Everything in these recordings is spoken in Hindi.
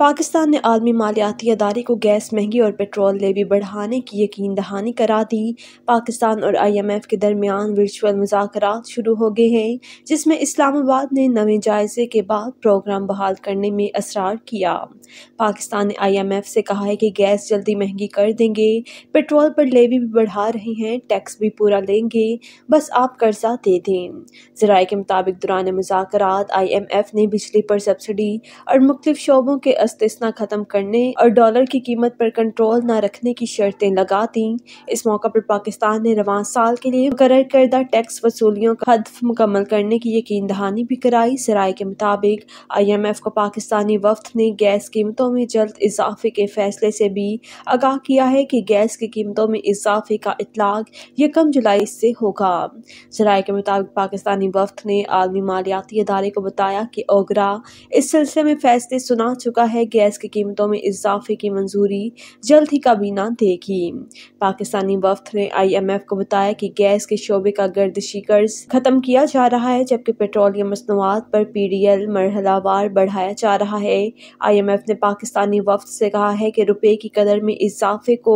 पाकिस्तान ने आलमी मालियाती अदारे को गैस महंगी और पेट्रोल लेवी बढ़ाने की यकीन दहानी करा दी पाकिस्तान और आई एम एफ के दरमियान वर्चुअल मुजाकर शुरू हो गए हैं जिसमें इस्लामाबाद ने नवे जायजे के बाद प्रोग्राम बहाल करने में असरार किया पाकिस्तान ने आई एम एफ से कहा है कि गैस जल्दी महंगी कर देंगे पेट्रोल पर लेवी भी बढ़ा रहे हैं टैक्स भी पूरा लेंगे बस आप कर्जा दे दें जराये के मुताबिक दौरान मुजाकर आई एम एफ ने बिजली पर सब्सिडी और मुख्तु शोबों के इस्तना ख़त्म करने और डॉलर की कीमत पर कंट्रोल न रखने की शर्तें लगा दी इस मौका पर पाकिस्तान ने रवान साल के लिए मुकर करदा टैक्स वसूलियों का हदफ मुकम्मल करने की यकीन दहानी भी कराई सराय के मुताबिक आई एम एफ को पाकिस्तानी वफद ने गैस कीमतों में जल्द इजाफे के फैसले से भी आगाह किया है कि गैस की कीमतों में इजाफे का इतलाक यकम जुलाई से होगा सराय के मुताबिक पाकिस्तानी वफद ने आलमी मालियाती अदारे को बताया कि ओगरा इस सिलसिले में फैसले सुना चुका है है गैस की कीमतों में इजाफे की मंजूरी जल्द ही काबीना देगी पाकिस्तानी वफ्त ने आईएमएफ को बताया कि गैस के शोबे का गर्दिशी कर्ज खत्म किया जा रहा है जबकि पेट्रोलियम मसनवाद पर पी डी एल मरहलावार बढ़ाया जा रहा है आईएमएफ ने पाकिस्तानी वफ्त से कहा है कि रुपये की कदर में इजाफे को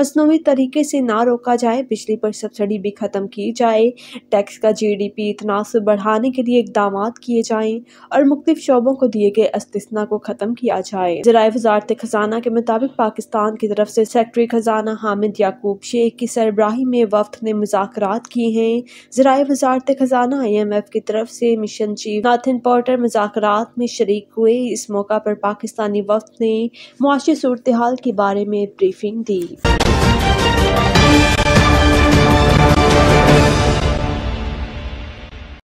मसनू तरीके से ना रोका जाए बिजली पर सब्सिडी भी ख़त्म की जाए टैक्स का जी डी पी इतनासब बढ़ाने के लिए इकदाम किए जाएँ और मुख्तु शोबों को दिए गए अस्तना को ख़त्म किया किया जाए जराये वजारत खजाना के मुताबिक पाकिस्तान की तरफ से सेक्रेटरी खजाना हामिद याकूब शेख की सरबराही में वफ्त ने मुजात की हैं जराये वजारत खजाना आई एम एफ की तरफ से मिशन चीफ नाथिन पॉटर मुजाकर में शरीक हुए इस मौका पर पाकिस्तानी वफद ने मुआशी सूरत हाल के बारे में ब्रीफिंग दी